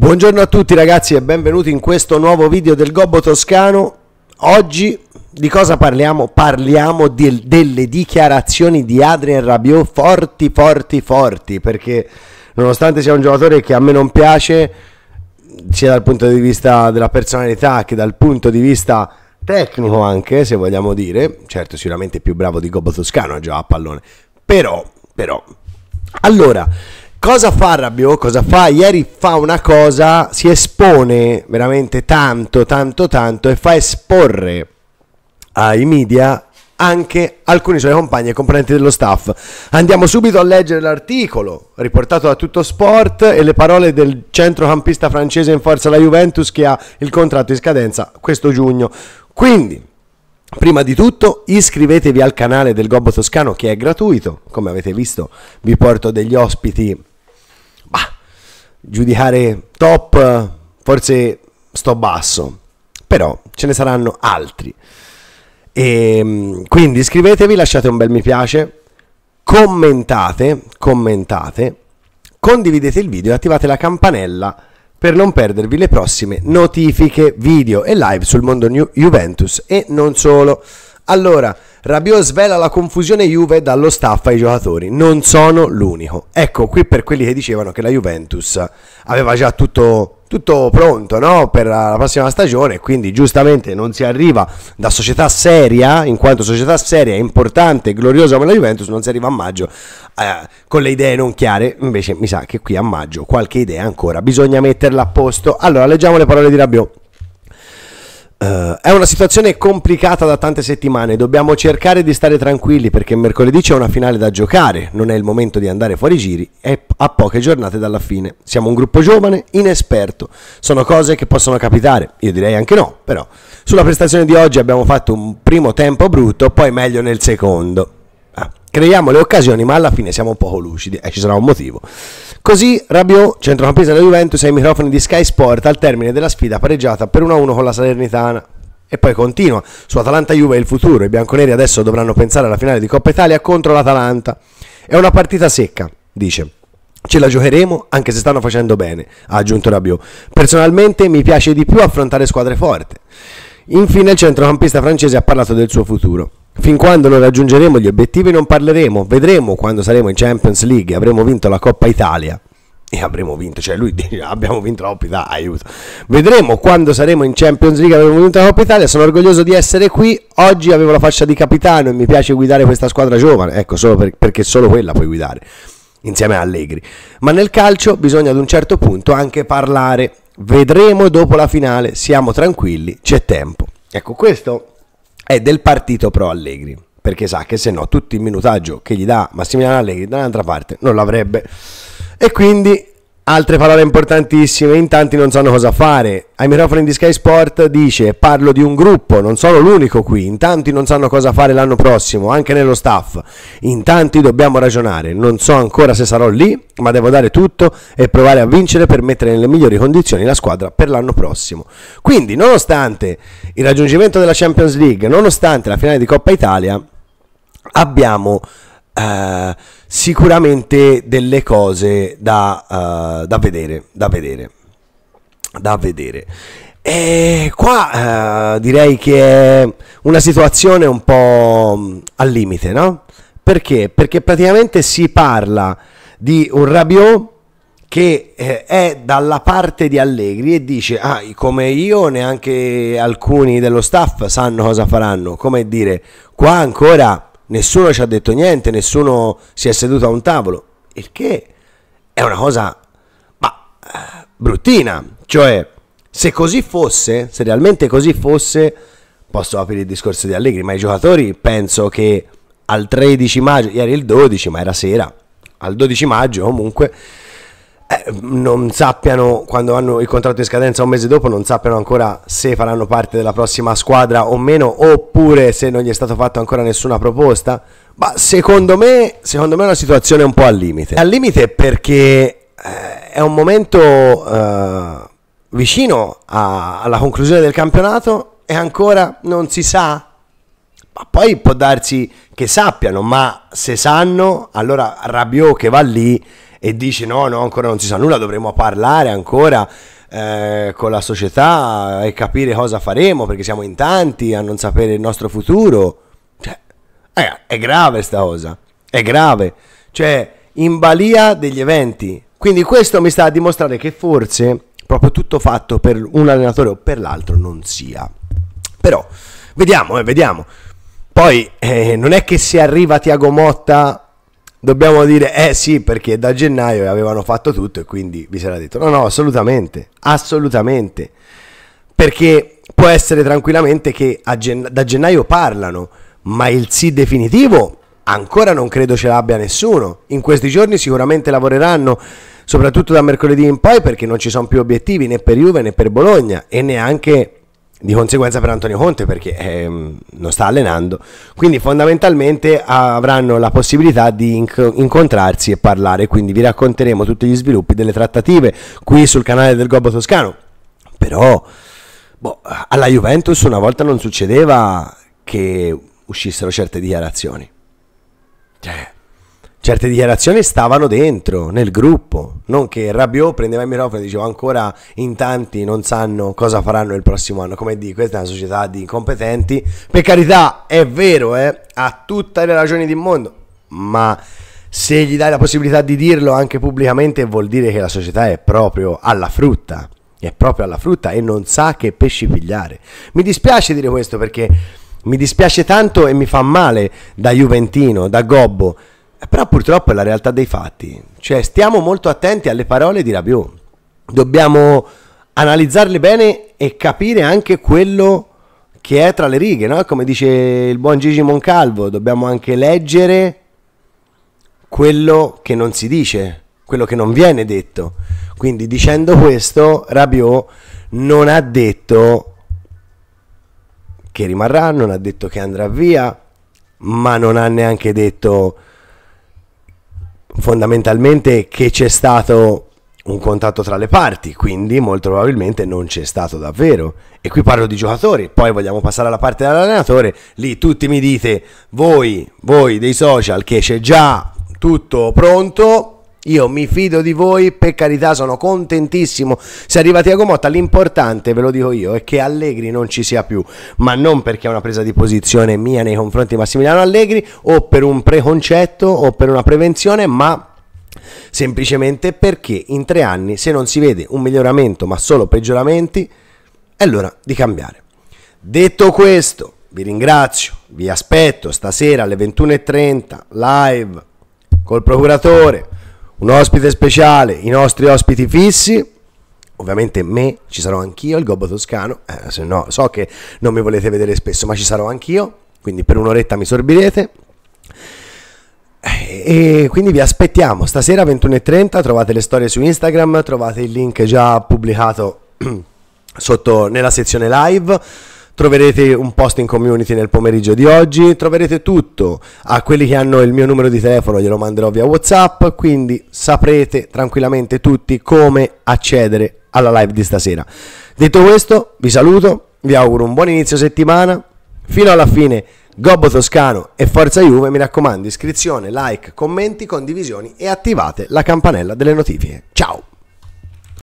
Buongiorno a tutti ragazzi e benvenuti in questo nuovo video del Gobbo Toscano. Oggi di cosa parliamo? Parliamo del, delle dichiarazioni di Adrien Rabiot forti, forti, forti, perché nonostante sia un giocatore che a me non piace, sia dal punto di vista della personalità che dal punto di vista tecnico anche, se vogliamo dire, certo sicuramente più bravo di Gobbo Toscano già a pallone, però, però... Allora, Cosa fa Rabiot? Cosa fa? Ieri fa una cosa, si espone veramente tanto, tanto, tanto e fa esporre ai media anche alcuni suoi compagni e componenti dello staff. Andiamo subito a leggere l'articolo riportato da Tutto Sport e le parole del centrocampista francese in forza la Juventus che ha il contratto in scadenza questo giugno. Quindi, Prima di tutto iscrivetevi al canale del Gobbo Toscano che è gratuito, come avete visto vi porto degli ospiti, bah, giudicare top, forse sto basso, però ce ne saranno altri. E, ehm, quindi iscrivetevi, lasciate un bel mi piace, commentate, commentate, condividete il video e attivate la campanella per non perdervi le prossime notifiche, video e live sul mondo New Juventus e non solo. Allora, Rabiot svela la confusione Juve dallo staff ai giocatori, non sono l'unico. Ecco qui per quelli che dicevano che la Juventus aveva già tutto tutto pronto no? per la prossima stagione, quindi giustamente non si arriva da società seria, in quanto società seria, importante, e gloriosa come la Juventus, non si arriva a maggio eh, con le idee non chiare, invece mi sa che qui a maggio qualche idea ancora bisogna metterla a posto. Allora leggiamo le parole di Rabiot. Uh, è una situazione complicata da tante settimane, dobbiamo cercare di stare tranquilli perché mercoledì c'è una finale da giocare, non è il momento di andare fuori giri, è a poche giornate dalla fine. Siamo un gruppo giovane, inesperto, sono cose che possono capitare, io direi anche no, però sulla prestazione di oggi abbiamo fatto un primo tempo brutto, poi meglio nel secondo. Creiamo le occasioni, ma alla fine siamo un poco lucidi e ci sarà un motivo. Così Rabiot, centrocampista della Juventus, ai microfoni di Sky Sport al termine della sfida pareggiata per 1-1 con la Salernitana. E poi continua, su Atalanta Juve è il futuro, i bianconeri adesso dovranno pensare alla finale di Coppa Italia contro l'Atalanta. È una partita secca, dice. Ce la giocheremo anche se stanno facendo bene, ha aggiunto Rabiot. Personalmente mi piace di più affrontare squadre forti. Infine il centrocampista francese ha parlato del suo futuro. Fin quando non raggiungeremo gli obiettivi non parleremo, vedremo quando saremo in Champions League, avremo vinto la Coppa Italia. E avremo vinto, cioè lui dice abbiamo vinto la Coppa Italia, aiuto. Vedremo quando saremo in Champions League, avremo vinto la Coppa Italia, sono orgoglioso di essere qui, oggi avevo la fascia di capitano e mi piace guidare questa squadra giovane, ecco solo per, perché solo quella puoi guidare, insieme a Allegri. Ma nel calcio bisogna ad un certo punto anche parlare, vedremo dopo la finale, siamo tranquilli, c'è tempo. Ecco questo è del partito pro Allegri, perché sa che se no tutto il minutaggio che gli dà Massimiliano Allegri dall'altra parte non l'avrebbe. E quindi Altre parole importantissime, in tanti non sanno cosa fare. Ai microfoni di Sky Sport dice parlo di un gruppo, non sono l'unico qui, in tanti non sanno cosa fare l'anno prossimo, anche nello staff. In tanti dobbiamo ragionare, non so ancora se sarò lì, ma devo dare tutto e provare a vincere per mettere nelle migliori condizioni la squadra per l'anno prossimo. Quindi, nonostante il raggiungimento della Champions League, nonostante la finale di Coppa Italia, abbiamo eh, sicuramente delle cose da, eh, da, vedere, da vedere, da vedere. E qua eh, direi che è una situazione un po' mm, al limite, no? Perché? Perché praticamente si parla di un Rabiot che eh, è dalla parte di Allegri e dice ah, come io neanche alcuni dello staff sanno cosa faranno come dire qua ancora nessuno ci ha detto niente, nessuno si è seduto a un tavolo, il che è una cosa ma, eh, bruttina, cioè se così fosse, se realmente così fosse, posso aprire il discorso di Allegri, ma i giocatori penso che al 13 maggio, ieri il 12, ma era sera, al 12 maggio comunque eh, non sappiano quando hanno il contratto in scadenza un mese dopo non sappiano ancora se faranno parte della prossima squadra o meno oppure se non gli è stata fatta ancora nessuna proposta ma secondo me, secondo me è una situazione un po' al limite al limite perché eh, è un momento eh, vicino a, alla conclusione del campionato e ancora non si sa ma poi può darsi che sappiano, ma se sanno, allora Rabiot che va lì e dice no, no, ancora non si sa nulla, dovremo parlare ancora eh, con la società e capire cosa faremo, perché siamo in tanti a non sapere il nostro futuro. Cioè, raga, è grave sta cosa, è grave. Cioè, in balia degli eventi. Quindi questo mi sta a dimostrare che forse proprio tutto fatto per un allenatore o per l'altro non sia. Però, vediamo, eh, vediamo. Poi eh, non è che se arriva Tiago Motta dobbiamo dire eh sì perché da gennaio avevano fatto tutto e quindi vi sarà detto no no assolutamente, assolutamente. Perché può essere tranquillamente che gen- da gennaio parlano, ma il sì definitivo ancora non credo ce l'abbia nessuno. In questi giorni sicuramente lavoreranno, soprattutto da mercoledì in poi, perché non ci sono più obiettivi né per Juve né per Bologna e neanche di conseguenza per Antonio Conte perché ehm, non sta allenando quindi fondamentalmente avranno la possibilità di inc- incontrarsi e parlare quindi vi racconteremo tutti gli sviluppi delle trattative qui sul canale del Gobbo Toscano però boh, alla Juventus una volta non succedeva che uscissero certe dichiarazioni cioè certe dichiarazioni stavano dentro, nel gruppo, non che Rabiot prendeva il microfono e diceva ancora in tanti non sanno cosa faranno il prossimo anno, come di questa è una società di incompetenti, per carità è vero, eh, ha tutte le ragioni del mondo, ma se gli dai la possibilità di dirlo anche pubblicamente vuol dire che la società è proprio alla frutta, è proprio alla frutta e non sa che pesci pigliare. Mi dispiace dire questo perché mi dispiace tanto e mi fa male da Juventino, da Gobbo eh, però purtroppo è la realtà dei fatti. Cioè, stiamo molto attenti alle parole di Rabiot. Dobbiamo analizzarle bene e capire anche quello che è tra le righe, no? Come dice il buon Gigi Moncalvo, dobbiamo anche leggere quello che non si dice, quello che non viene detto. Quindi dicendo questo, Rabiot non ha detto che rimarrà, non ha detto che andrà via, ma non ha neanche detto fondamentalmente che c'è stato un contatto tra le parti, quindi molto probabilmente non c'è stato davvero. E qui parlo di giocatori, poi vogliamo passare alla parte dell'allenatore, lì tutti mi dite, voi, voi dei social, che c'è già tutto pronto, io mi fido di voi, per carità sono contentissimo. Se arriva Tiago Motta, l'importante, ve lo dico io, è che Allegri non ci sia più, ma non perché è una presa di posizione mia nei confronti di Massimiliano Allegri o per un preconcetto o per una prevenzione, ma semplicemente perché in tre anni se non si vede un miglioramento ma solo peggioramenti è l'ora di cambiare. Detto questo, vi ringrazio, vi aspetto stasera alle 21.30 live col procuratore un ospite speciale, i nostri ospiti fissi. Ovviamente me, ci sarò anch'io, il gobbo toscano, eh, se no so che non mi volete vedere spesso, ma ci sarò anch'io, quindi per un'oretta mi sorbirete. Eh, e quindi vi aspettiamo stasera 21.30, trovate le storie su Instagram, trovate il link già pubblicato sotto nella sezione live troverete un post in community nel pomeriggio di oggi, troverete tutto, a quelli che hanno il mio numero di telefono glielo manderò via Whatsapp, quindi saprete tranquillamente tutti come accedere alla live di stasera. Detto questo, vi saluto, vi auguro un buon inizio settimana, fino alla fine Gobbo Toscano e Forza Juve, mi raccomando iscrizione, like, commenti, condivisioni e attivate la campanella delle notifiche. Ciao!